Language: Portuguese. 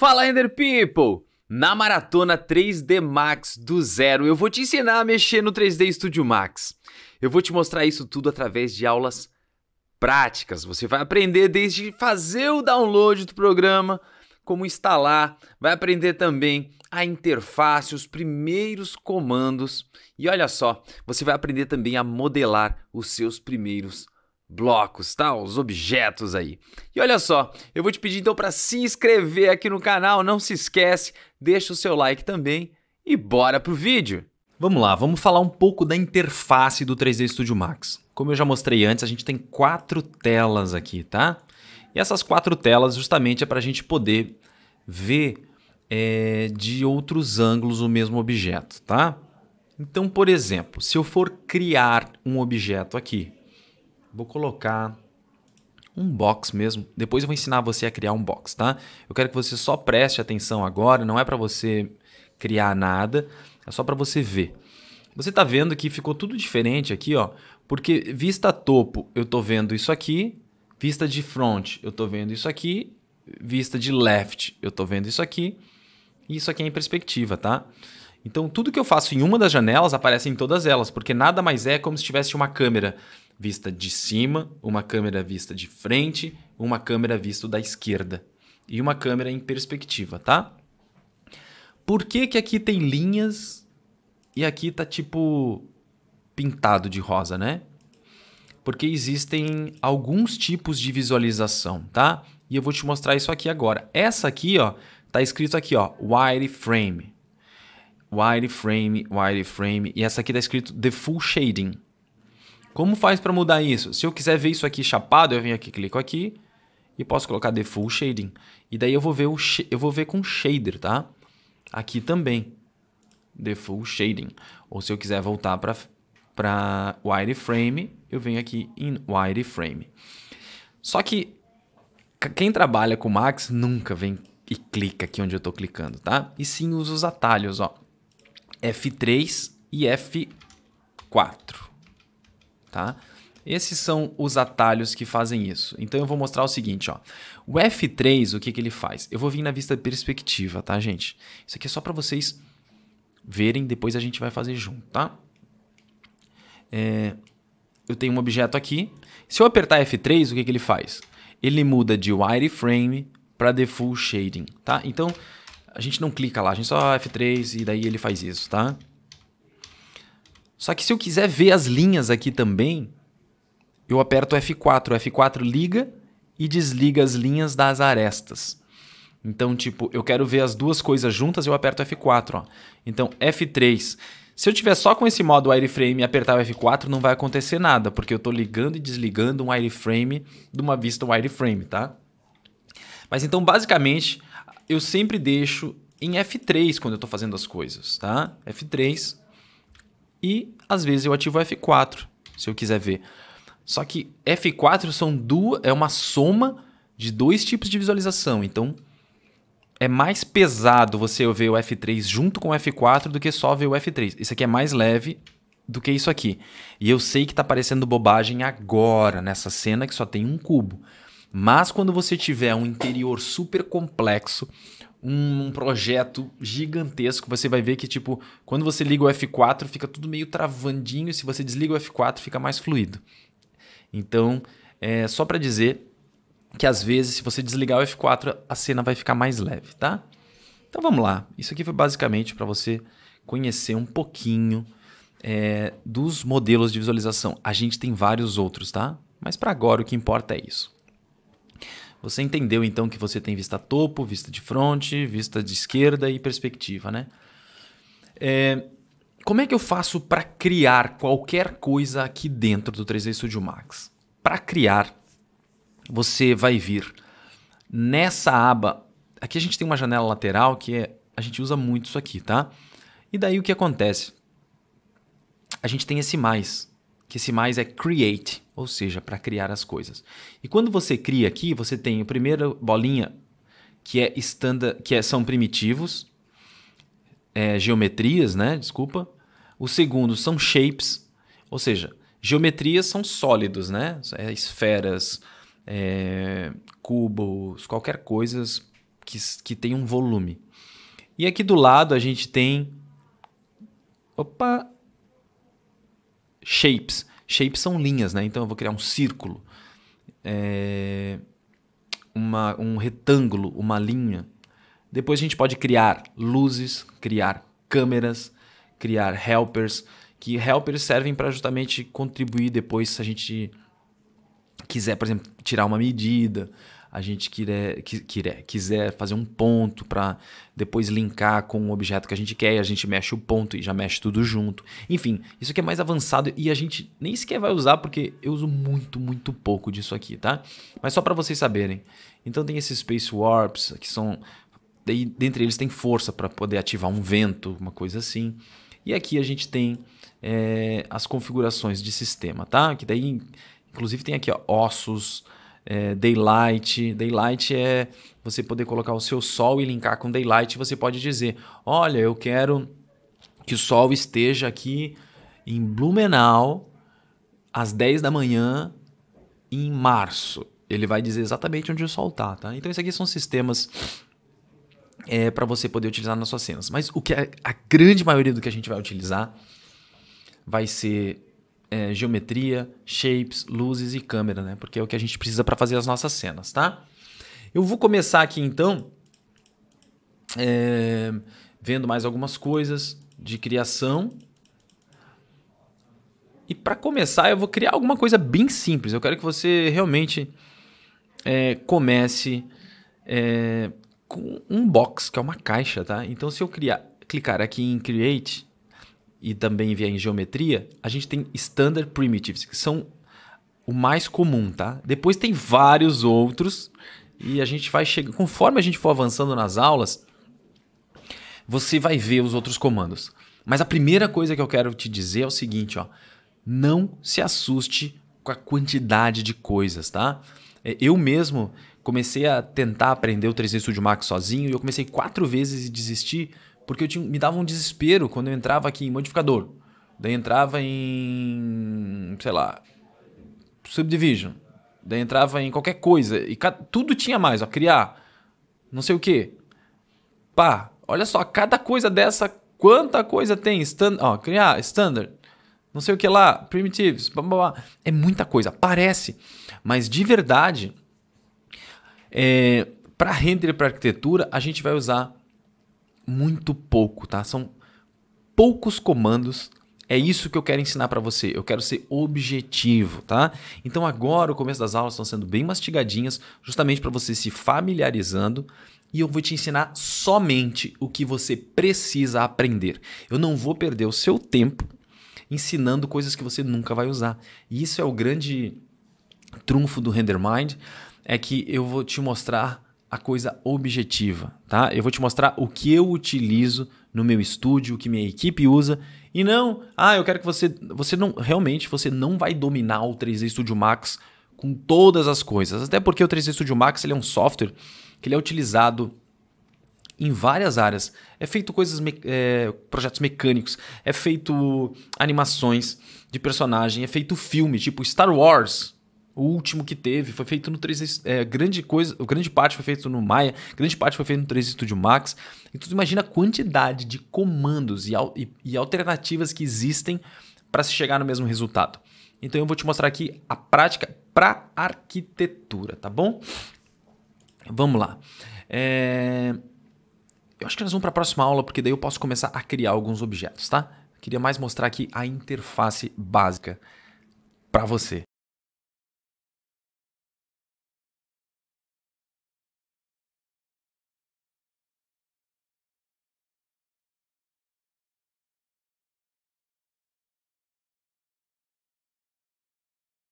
Fala Render People! Na maratona 3D Max do zero, eu vou te ensinar a mexer no 3D Studio Max. Eu vou te mostrar isso tudo através de aulas práticas. Você vai aprender desde fazer o download do programa, como instalar, vai aprender também a interface, os primeiros comandos e olha só, você vai aprender também a modelar os seus primeiros blocos, tá? Os objetos aí. E olha só, eu vou te pedir então para se inscrever aqui no canal, não se esquece, deixa o seu like também e bora pro vídeo. Vamos lá, vamos falar um pouco da interface do 3D Studio Max. Como eu já mostrei antes, a gente tem quatro telas aqui, tá? E essas quatro telas justamente é para a gente poder ver é, de outros ângulos o mesmo objeto, tá? Então, por exemplo, se eu for criar um objeto aqui, vou colocar um box mesmo. Depois eu vou ensinar você a criar um box, tá? Eu quero que você só preste atenção agora, não é para você criar nada, é só para você ver. Você está vendo que ficou tudo diferente aqui, ó, porque vista topo eu estou vendo isso aqui, vista de front eu estou vendo isso aqui, vista de left eu estou vendo isso aqui, e isso aqui é em perspectiva, tá? Então, tudo que eu faço em uma das janelas aparece em todas elas, porque nada mais é como se tivesse uma câmera vista de cima, uma câmera vista de frente, uma câmera vista da esquerda e uma câmera em perspectiva, tá? Por que que aqui tem linhas e aqui tá tipo pintado de rosa, né? Porque existem alguns tipos de visualização, tá? E eu vou te mostrar isso aqui agora. Essa aqui, ó, tá escrito aqui, ó, wireframe. Wireframe, wireframe. E essa aqui tá escrito The Full Shading. Como faz para mudar isso? Se eu quiser ver isso aqui chapado, eu venho aqui, clico aqui e posso colocar de full shading. E daí eu vou ver o eu vou ver com shader, tá? Aqui também. De full shading. Ou se eu quiser voltar para para wireframe, eu venho aqui em wireframe. Só que quem trabalha com Max nunca vem e clica aqui onde eu estou clicando, tá? E sim usa os atalhos, ó. F3 e F4 tá? Esses são os atalhos que fazem isso. Então eu vou mostrar o seguinte, ó. O F3, o que, que ele faz? Eu vou vir na vista perspectiva, tá, gente? Isso aqui é só para vocês verem, depois a gente vai fazer junto, tá? É, eu tenho um objeto aqui. Se eu apertar F3, o que, que ele faz? Ele muda de wireframe para default shading, tá? Então a gente não clica lá, a gente só F3 e daí ele faz isso, tá? Só que se eu quiser ver as linhas aqui também, eu aperto F4. O F4 liga e desliga as linhas das arestas. Então, tipo, eu quero ver as duas coisas juntas, eu aperto F4. Ó. Então, F3. Se eu tiver só com esse modo wireframe e apertar o F4, não vai acontecer nada, porque eu estou ligando e desligando um wireframe de uma vista wireframe, tá? Mas então, basicamente, eu sempre deixo em F3 quando eu estou fazendo as coisas, tá? F3 e às vezes eu ativo F4, se eu quiser ver. Só que F4 são duas, é uma soma de dois tipos de visualização. Então é mais pesado você ver o F3 junto com o F4 do que só ver o F3. Isso aqui é mais leve do que isso aqui. E eu sei que está parecendo bobagem agora, nessa cena que só tem um cubo. Mas quando você tiver um interior super complexo, um projeto gigantesco. Você vai ver que, tipo, quando você liga o F4, fica tudo meio travandinho. E se você desliga o F4, fica mais fluido. Então, é só para dizer que às vezes, se você desligar o F4, a cena vai ficar mais leve, tá? Então vamos lá. Isso aqui foi basicamente para você conhecer um pouquinho é, dos modelos de visualização. A gente tem vários outros, tá? Mas para agora o que importa é isso. Você entendeu então que você tem vista topo, vista de frente, vista de esquerda e perspectiva, né? É, como é que eu faço para criar qualquer coisa aqui dentro do 3D Studio Max? Para criar, você vai vir nessa aba. Aqui a gente tem uma janela lateral que é, a gente usa muito isso aqui, tá? E daí o que acontece? A gente tem esse mais, que esse mais é Create ou seja, para criar as coisas. E quando você cria aqui, você tem a primeira bolinha que é standard, que é, são primitivos, é, geometrias, né? Desculpa. O segundo são shapes, ou seja, geometrias são sólidos, né? É, esferas, é, cubos, qualquer coisa que, que tem um volume. E aqui do lado a gente tem. Opa! Shapes, Shapes são linhas, né? Então eu vou criar um círculo, é, uma, um retângulo, uma linha. Depois a gente pode criar luzes, criar câmeras, criar helpers, que helpers servem para justamente contribuir depois se a gente quiser, por exemplo, tirar uma medida, a gente quiser, quiser, quiser fazer um ponto para depois linkar com o objeto que a gente quer, a gente mexe o ponto e já mexe tudo junto. Enfim, isso aqui é mais avançado e a gente nem sequer vai usar porque eu uso muito, muito pouco disso aqui, tá? Mas só para vocês saberem. Então tem esses Space Warps que são... Daí, dentre eles tem força para poder ativar um vento, uma coisa assim. E aqui a gente tem é, as configurações de sistema, tá? Que daí, inclusive tem aqui ó, ossos, é, daylight. Daylight é você poder colocar o seu sol e linkar com daylight. Você pode dizer: olha, eu quero que o sol esteja aqui em Blumenau às 10 da manhã em março. Ele vai dizer exatamente onde o sol está. Tá? Então, isso aqui são sistemas é, para você poder utilizar nas suas cenas. Mas o que é a grande maioria do que a gente vai utilizar vai ser é, geometria, shapes, luzes e câmera, né? Porque é o que a gente precisa para fazer as nossas cenas, tá? Eu vou começar aqui então é, vendo mais algumas coisas de criação. E para começar, eu vou criar alguma coisa bem simples. Eu quero que você realmente é, comece é, com um box, que é uma caixa, tá? Então, se eu criar, clicar aqui em Create, e também via em geometria, a gente tem standard primitives, que são o mais comum, tá? Depois tem vários outros e a gente vai chegar, conforme a gente for avançando nas aulas, você vai ver os outros comandos. Mas a primeira coisa que eu quero te dizer é o seguinte, ó, não se assuste com a quantidade de coisas, tá? É, eu mesmo comecei a tentar aprender o 3D Studio Max sozinho e eu comecei quatro vezes e desisti porque eu tinha, me dava um desespero quando eu entrava aqui em modificador. Daí entrava em. sei lá. Subdivision. Daí entrava em qualquer coisa. E ca, tudo tinha mais, ó. Criar. Não sei o quê. Pá, olha só, cada coisa dessa, quanta coisa tem. Stand, ó, criar, standard. Não sei o que lá, primitives, blá, blá, blá. é muita coisa, parece, mas de verdade, é, para render para arquitetura, a gente vai usar muito pouco, tá? São poucos comandos. É isso que eu quero ensinar para você. Eu quero ser objetivo, tá? Então agora o começo das aulas estão sendo bem mastigadinhas, justamente para você se familiarizando e eu vou te ensinar somente o que você precisa aprender. Eu não vou perder o seu tempo ensinando coisas que você nunca vai usar. E isso é o grande trunfo do RenderMind, é que eu vou te mostrar a coisa objetiva, tá? Eu vou te mostrar o que eu utilizo no meu estúdio, o que minha equipe usa, e não, ah, eu quero que você, você não, realmente você não vai dominar o 3D Studio Max com todas as coisas, até porque o 3D Studio Max ele é um software que ele é utilizado em várias áreas. É feito coisas, me é, projetos mecânicos, é feito animações de personagem, é feito filme, tipo Star Wars, o último que teve foi feito no 3 é, grande coisa, grande parte foi feito no Maya, grande parte foi feito no 3 Studio Max. Então tu imagina a quantidade de comandos e, e, e alternativas que existem para se chegar no mesmo resultado. Então eu vou te mostrar aqui a prática para arquitetura, tá bom? Vamos lá. É... Eu acho que nós vamos para a próxima aula, porque daí eu posso começar a criar alguns objetos, tá? Eu queria mais mostrar aqui a interface básica para você.